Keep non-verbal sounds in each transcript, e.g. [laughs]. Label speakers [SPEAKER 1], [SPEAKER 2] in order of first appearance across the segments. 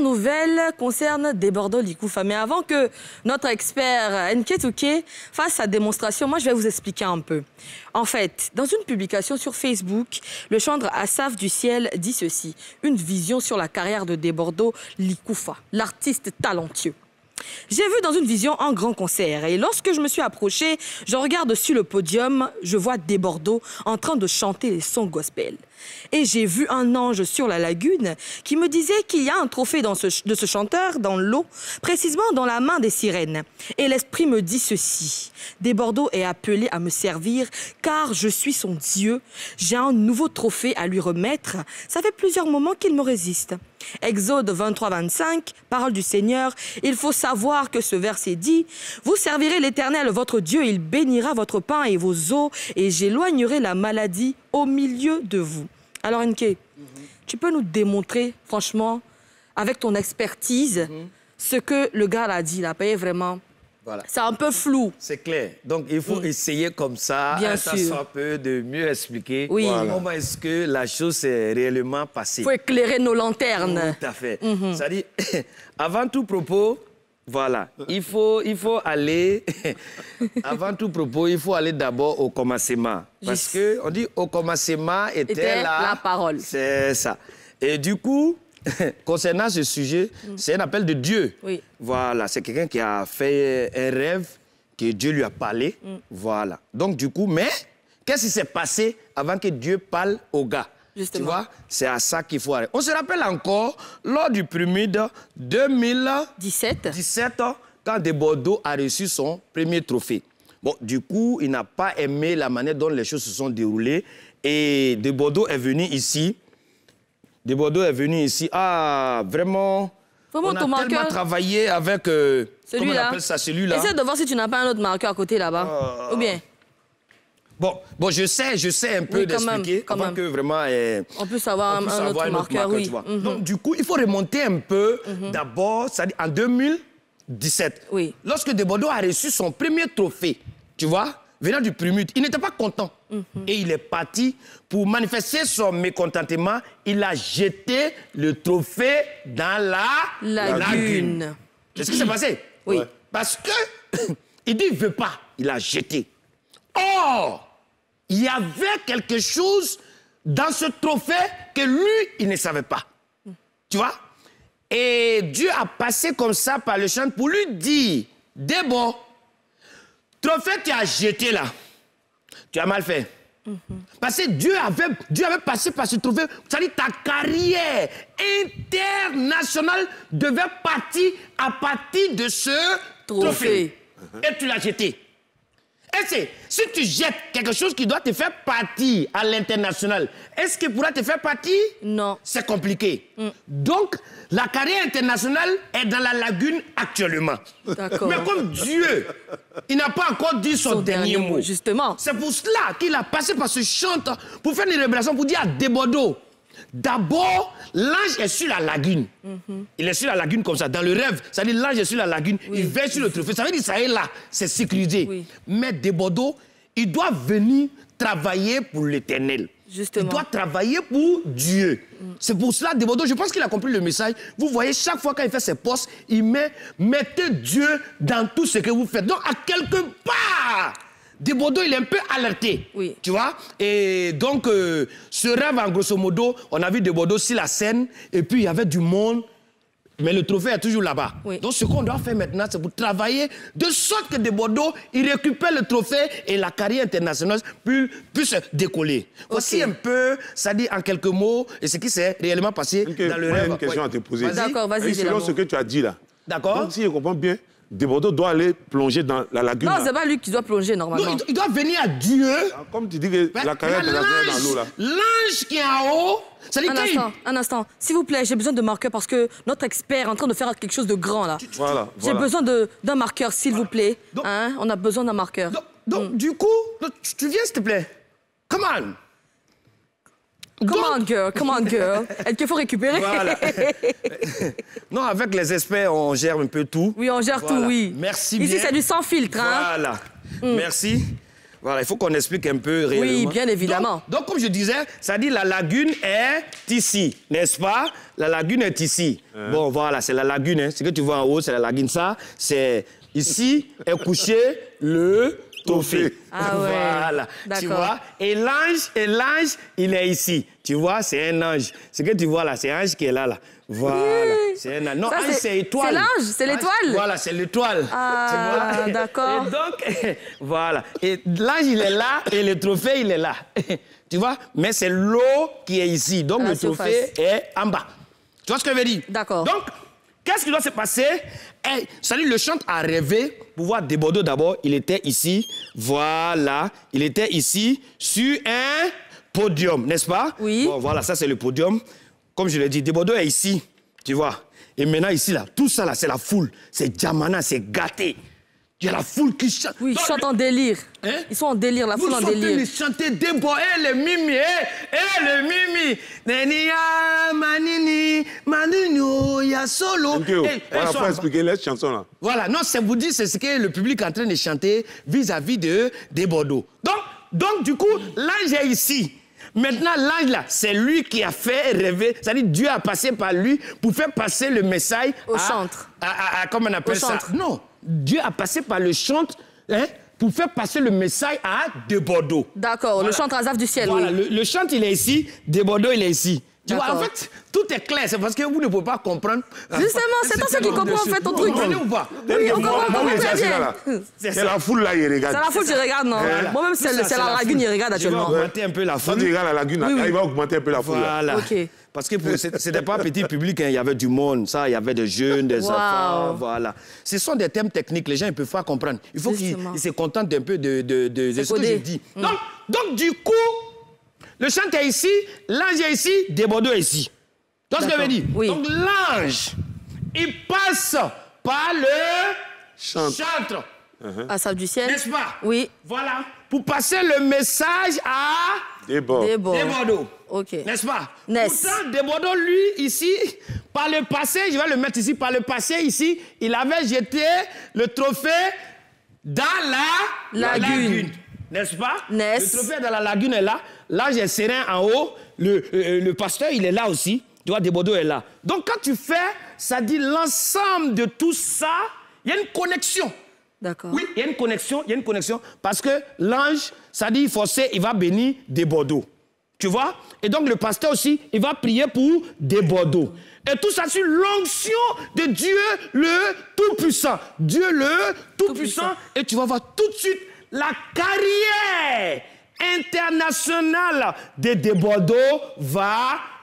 [SPEAKER 1] nouvelles nouvelle concerne des Likoufa. Mais avant que notre expert Nketouke fasse sa démonstration, moi je vais vous expliquer un peu. En fait, dans une publication sur Facebook, le chandre Assaf du ciel dit ceci. Une vision sur la carrière de des Likoufa, l'artiste talentueux. J'ai vu dans une vision un grand concert et lorsque je me suis approchée, je regarde sur le podium, je vois des Bordeaux en train de chanter les sons gospel. Et j'ai vu un ange sur la lagune qui me disait qu'il y a un trophée de ce chanteur dans l'eau, précisément dans la main des sirènes. Et l'esprit me dit ceci, des Bordeaux est appelé à me servir car je suis son Dieu, j'ai un nouveau trophée à lui remettre, ça fait plusieurs moments qu'il me résiste. Exode 23-25, parole du Seigneur, il faut savoir que ce verset dit, Vous servirez l'Éternel, votre Dieu, il bénira votre pain et vos eaux, et j'éloignerai la maladie au milieu de vous. Alors Enke, tu peux nous démontrer, franchement, avec ton expertise, mhm. ce que le gars a dit, là, vraiment c'est un peu flou.
[SPEAKER 2] C'est clair. Donc, il faut mm. essayer comme ça. Bien ça sûr. un peu de mieux expliquer oui. comment est-ce que la chose s'est réellement passée. Il faut éclairer nos lanternes. Tout à fait. Mm-hmm. cest à [laughs] avant tout propos, voilà, il faut, il faut aller, [laughs] avant tout propos, il faut aller d'abord au commencement. Parce qu'on dit au commencement était, la parole. C'est ça. Et du coup, [laughs] concernant ce sujet, mm. c'est un appel de Dieu. Voilà, c'est quelqu'un qui a fait un rêve, que Dieu lui a parlé. Mm. Voilà. Donc, du coup, mais qu'est-ce qui s'est passé avant que Dieu parle au gars Justement. Tu vois, c'est à ça qu'il faut aller. On se rappelle encore, lors du Primide 2017, 17, quand De Bordeaux a reçu son premier trophée. Bon, du coup, il n'a pas aimé la manière dont les choses se sont déroulées. Et De Bordeaux est venu ici de Bordeaux est venu ici. Ah, vraiment, Vraiment, on a tellement travaillé avec... Euh, celui là. On appelle ça, celui-là. Essaie de
[SPEAKER 1] voir si tu n'as pas un autre marqueur à côté là-bas. Ah. Ou bien
[SPEAKER 2] Bon, bon, je sais, je sais un peu d'expliquer comment que vraiment... Eh,
[SPEAKER 1] on peut savoir, un, autre marqueur, oui. tu vois. Mhm.
[SPEAKER 2] Donc, du coup, il faut remonter un peu. cest mhm. à D'abord, en 2017, oui. lorsque De a reçu son premier trophée, tu vois, venant du Primut, il n'était pas content. Mhm. Et il est parti pour manifester son mécontentement. Il a jeté le trophée dans la, lagune. C'est ce qui s'est passé. Oui. Parce que [coughs] il dit il veut pas, il a jeté. Or, il y avait quelque chose dans ce trophée que lui, il ne savait pas. Mm. Tu vois Et Dieu a passé comme ça par le champ pour lui dire, Debout. Trophée tu as jeté là, tu as mal fait. Parce que Dieu avait, Dieu avait passé par ce trophée. Ça à dire ta carrière internationale devait partir à partir de ce trophée. Et tu l'as jeté. Et si tu jettes quelque chose qui doit te faire partie à l'international, est-ce qu'il pourra te faire partie Non. C'est compliqué. Mm. Donc, la carrière internationale est dans la lagune actuellement. Mais comme Dieu, il n'a pas encore dit son, dernier, mot. Justement. C'est pour cela qu'il a passé par ce chant pour faire une révélation, pour dire à Débodo, D'abord, l'ange est sur la lagune. Il est sur la lagune comme ça, dans le rêve. Ça dit l'ange est sur la lagune, il veille sur le trophée. Ça veut dire ça est là, c'est sécurisé. Mais des il doit venir travailler pour l'éternel. Justement. Il doit travailler pour Dieu. Mm. C'est pour cela, Debodo, je pense qu'il a compris le message. Vous voyez, chaque fois qu'il fait ses postes, il met « Mettez Dieu dans tout ce que vous faites ». Donc, à quelque part, Bordeaux, il est un peu alerté. Oui. Tu vois Et donc, euh, ce rêve, en grosso modo, on a vu Bordeaux sur la scène, et puis il y avait du monde, mais le trophée est toujours là-bas. Donc, ce qu'on doit faire maintenant, c'est pour travailler de sorte que Bordeaux, il récupère le trophée et la carrière internationale puisse, décoller. Voici un peu, ça dit en quelques mots, et ce qui s'est réellement passé dans le rêve. J'ai une question à te poser. D'accord, vas-y. Selon ce que
[SPEAKER 3] tu as dit là. D'accord. Donc, si je comprends bien, Bordeaux doit aller plonger dans la lagune. Non, c'est pas
[SPEAKER 1] lui qui doit plonger normalement. Non, il doit venir à Dieu. Ah, comme tu dis que la carrière de la dans l'eau là. L'ange qui est en haut. un instant, un instant. S'il vous plaît, j'ai besoin de marqueur parce que notre expert est en train de faire quelque chose de grand là.
[SPEAKER 2] Voilà. J'ai besoin
[SPEAKER 1] d'un marqueur, s'il vous plaît. Hein, on a besoin d'un marqueur. Donc, mm. du coup, tu viens s'il te plaît. Come on. Come on, girl, come on, girl. [laughs] Est-ce qu'il faut récupérer? [laughs]
[SPEAKER 2] non, avec les experts, on gère un peu tout. Oui, on gère tout, oui. Merci bien. Ici, c'est du sans filtre, hein. Voilà. Mm. Merci. Voilà, il faut qu'on explique un peu réellement. Oui, bien évidemment. Donc, comme je disais, ça dit la lagune est ici, n'est-ce pas La lagune est ici. Hein. Bon, voilà, c'est la lagune. Hein. Ce que tu vois en haut, c'est la lagune. Ça, c'est ici est couché le ah voilà. Tu vois Et l'ange, et l'ange, il est ici. Tu vois, c'est un ange. Ce que tu vois là, c'est un ange qui est là, là. Voilà. C'est un ange. Non, c'est étoile. C'est l'ange, c'est l'étoile. Voilà, c'est l'étoile. Ah, d'accord. Et donc, [laughs] voilà. Et l'ange, il est là et le trophée, il est là. [laughs] tu vois Mais c'est l'eau qui est ici. Donc, le trophée est en bas. Tu vois ce que je veux dire D'accord. Donc, Qu'est-ce qui doit se passer eh, Salut, le chante a rêvé pour voir Debordo d'abord. Il était ici, voilà. Il était ici sur un podium, n'est-ce pas Oui. voilà, ça c'est le podium. Comme je l'ai dit, Debordo est ici, tu vois. Et maintenant ici, là, tout ça, là, c'est la foule. C'est Jama'na, c'est gâté. Il y a la foule qui chante. Oui, ils chantent en délire. Hein? Ils sont en délire, la foule en délire. Ils chanter des bois. Eh, les mimi, eh, eh, les mimi. Nenia, manini, manino, oh, ya solo. on eh, eh, va pas expliqué
[SPEAKER 3] la chanson là.
[SPEAKER 2] Voilà, non, ça vous dit, c'est ce que le public est en train de chanter vis-à-vis de des Bordeaux. Donc, donc, du coup, l'ange est ici. Maintenant, l'ange là, c'est lui qui a fait rêver. C'est-à-dire, Dieu a passé par lui pour faire passer le message. Au centre. À, on appelle Au centre. Non. Dieu a passé par le chant hein, pour faire passer le message à De D'accord, le chant zaf du ciel. Voilà, le, chant, il est ici, De il est ici en fait, tout est clair. C'est parce que vous ne pouvez pas comprendre. Justement, c'est toi qui comprends en fait ton truc. Vous ou pas Oui, on comprend très bien.
[SPEAKER 3] C'est la foule
[SPEAKER 2] là, il regarde. C'est la foule, tu regarde, non Moi-même, c'est la lagune, il regarde actuellement. Il va augmenter un peu la foule. Quand il regarde la lagune, il va augmenter un peu la foule. Voilà. Parce que c'était pas petit public, hein. il y avait du monde, ça, il y avait des jeunes, des enfants, voilà. Ce sont des thèmes techniques, les gens ne peuvent pas comprendre. Il faut qu'ils se contentent un peu de, de, ce que je dis. Mm. Donc, donc, du coup, le chant est ici, l'ange est ici, Débordeaux est ici. Tu ce que je veux dire? Oui. Donc l'ange, il passe par le chantre. Uh-huh. À du ciel. N'est-ce pas? Oui. Voilà. Pour passer le message à
[SPEAKER 3] Débordeaux.
[SPEAKER 2] OK. N'est-ce pas? Pourtant, Débordeaux, lui, ici, par le passé, je vais le mettre ici, par le passé, ici, il avait jeté le trophée dans la, lagune. N'est-ce pas Le trophée de la lagune est là. L'âge est serein en haut. Euh, le, pasteur, il est là aussi. Tu vois, Debodo est là. Donc, quand tu fais, ça dit l'ensemble de tout ça, il y a une connexion. D'accord. Oui, il y a une connexion, il y a une connexion. Parce que l'ange, ça dit, forcé, il va bénir Debodo. Tu vois Et donc, le pasteur aussi, il va prier pour Debodo. Et tout ça c'est l'onction de Dieu le Tout-Puissant. Dieu le Tout-Puissant. et tu vas voir tout de suite la carrière internationale de Debordo va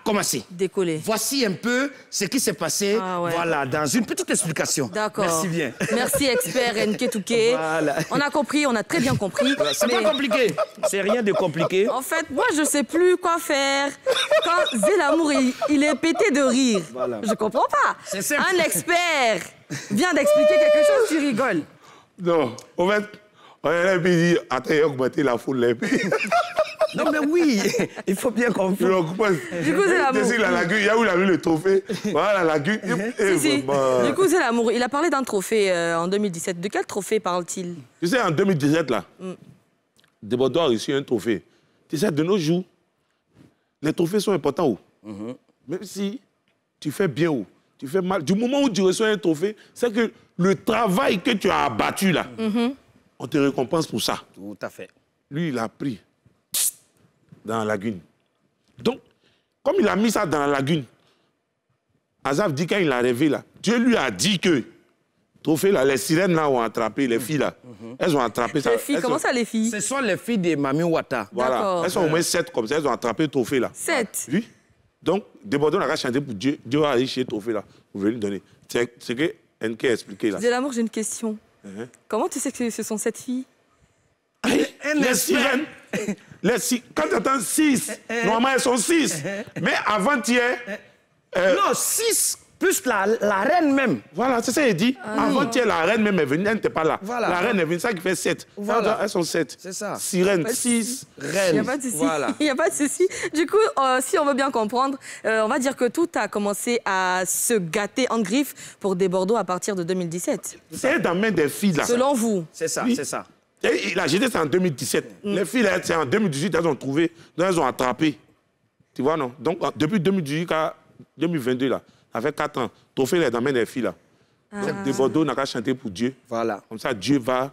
[SPEAKER 2] commencer. Décoller. Voici un peu ce qui s'est passé, ah voilà, dans une petite explication. D'accord. Merci bien. Merci, expert Enke Voilà. On a
[SPEAKER 1] compris, on a très bien compris. C'est pas compliqué. C'est rien de compliqué. En fait, moi, je sais plus quoi faire. Quand Zélamour, il, est pété de rire. Voilà. Je comprends pas. Un expert vient d'expliquer quelque chose, tu
[SPEAKER 3] rigoles. Non, Au fait... Ouais, il dit, attends, il a augmenté la foule, les Non, mais oui, il faut bien qu'on. Du coup, c'est l'amour. il a il a le trophée. Voilà, la mhm. Du coup, c'est
[SPEAKER 1] l'amour. Il a parlé d'un trophée euh, en 2017. De quel trophée parle-t-il
[SPEAKER 3] Tu sais, en 2017, là, mm. a reçu un trophée. Tu sais, de nos jours, les trophées sont importants. Où oh. mhm. Même si tu fais bien ou oh. tu fais mal, du moment où tu reçois un trophée, c'est que le travail que tu as abattu, là, mm-hmm on te récompense pour ça. Tout à fait. Lui, il a pris dans la lagune. Donc, comme il a mis ça dans la lagune, Azaf dit quand il a rêvé là, Dieu lui a dit que Trophée là, les sirènes là ont attrapé, les filles là, mhm. elles ont attrapé ça. Les filles, comment ça
[SPEAKER 2] les filles Ce sont les filles des Mami Ouata. Voilà, elles sont au moins
[SPEAKER 3] sept comme ça, elles ont attrapé Trophée là. Sept Oui. Donc, Débordon a chanté pour Dieu, Dieu a chez Trophée là, vous venez lui donner. C'est ce que NK a expliqué là. De
[SPEAKER 1] l'amour, j'ai une question. Uh-huh. Comment tu sais que ce sont 7 filles
[SPEAKER 3] Les sirènes. Quand tu attends 6,
[SPEAKER 2] uh-huh. normalement elles sont 6. Uh-huh. Mais avant-hier.
[SPEAKER 3] Euh, non, 6
[SPEAKER 2] plus la, la, reine
[SPEAKER 3] même. Voilà, c'est ça qu'il dit. Ah, Avant-hier, la reine même est venue, elle n'était pas là. La reine est venue, ça qui fait 7. Voilà. Elles sont 7. C'est ça. Sirène, 6, reines. Il n'y a pas de souci. Voilà.
[SPEAKER 1] Il [laughs] n'y a pas de souci. Du coup, euh, si on veut bien comprendre, euh, on va dire que tout a commencé à se gâter en griffe pour des Bordeaux à partir de 2017.
[SPEAKER 3] C'est dans main des filles, là. Selon vous. C'est ça, c'est ça. La GD, mm. c'est en 2017. Les filles, c'est en 2018, elles ont trouvé, elles ont attrapé. Tu vois, non Donc, depuis 2018 à 2022, là, avec 4 ans. Trophée les dans des filles, là.
[SPEAKER 2] Ah. De Bordeaux
[SPEAKER 3] n'a qu'à chanter pour Dieu. Voilà. Comme ça, Dieu va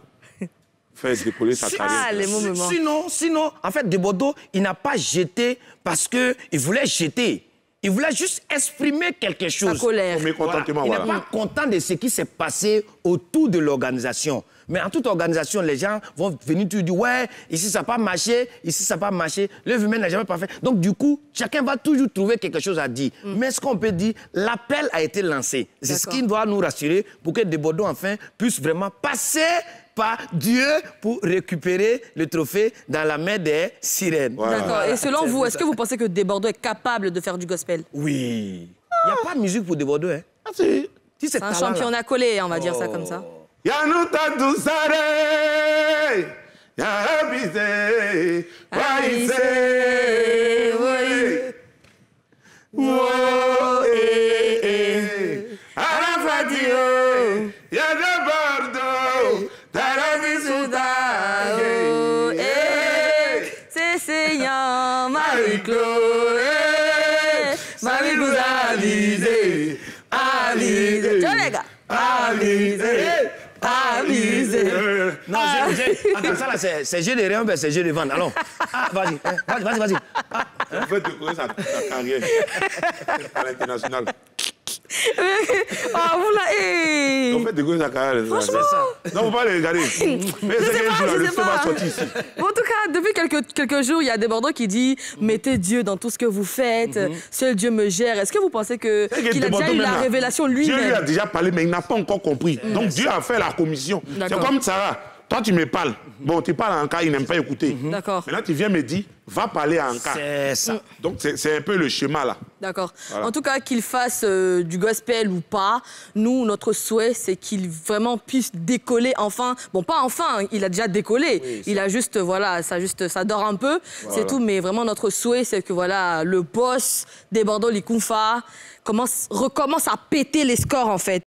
[SPEAKER 3] faire décoller sa ah, carrière.
[SPEAKER 2] Sinon, sinon, en fait, De Bordeaux, il n'a pas jeté parce qu'il voulait jeter. Il voulait juste exprimer quelque chose. Sa colère. Il n'est pas content de ce qui s'est passé autour de l'organisation. Mais en toute organisation, les gens vont venir tu dire ouais, ici ça n'a pas marché, ici ça n'a pas marché, l'œuvre humaine n'a jamais parfait. Donc du coup, chacun va toujours trouver quelque chose à dire. Mm. Mais ce qu'on peut dire, l'appel a été lancé. C'est ce qui doit nous rassurer pour que Desbordeaux enfin puisse vraiment passer par Dieu pour récupérer le trophée dans la main des sirènes. D'accord. Et selon vous, est-ce que vous
[SPEAKER 1] pensez que Desbordeaux est capable de faire du gospel Oui. Il n'y a ah. pas de musique pour Desbordeaux. Hein. Ah, si. c'est un championnat collé, on va dire ça oh. comme
[SPEAKER 3] ça. a yarabize waise wo arafatio yadabardo tarazisuda
[SPEAKER 1] seseyan mariclo
[SPEAKER 3] maricudalize alize
[SPEAKER 2] ça, là, c'est jeu de rien, c'est jeu de vente. Alors, ah, hein, vas-y, vas-y, vas-y, vas-y.
[SPEAKER 3] découvrir fait, sa, carrière à l'international. ah, vous là, hé eh. On fait, découvrir sa carrière Franchement ça. Non, on pas, les regarder. Mais c'est quelque chose, le feu va ici.
[SPEAKER 1] en tout cas, depuis quelques, quelques jours, il y a des Bordeaux qui disent « Mettez Dieu dans tout ce que vous faites, mhm. seul Dieu me gère. Est-ce que vous pensez qu'il a déjà eu la révélation lui-même Dieu lui a déjà
[SPEAKER 3] parlé, mais il n'a pas encore compris. Donc Dieu a fait la commission. C'est comme Sarah. Toi, tu me parles. Mhm. Bon, tu parles à Anka, il n'aime pas écouter. Mhm. D'accord. Maintenant, tu viens me dire, va parler à Anka. C'est ça. Mhm. Donc, c'est un peu le schéma, là.
[SPEAKER 1] D'accord. En tout cas, qu'il fasse euh, du gospel ou pas, nous, notre souhait, c'est qu'il vraiment puisse décoller enfin. Bon, pas enfin, hein, il a déjà décollé. il a juste, voilà, ça, juste, ça dort un peu, c'est tout. Mais vraiment, notre souhait, c'est que, voilà, le boss des Bordeaux les commence, recommence à péter les scores, en fait.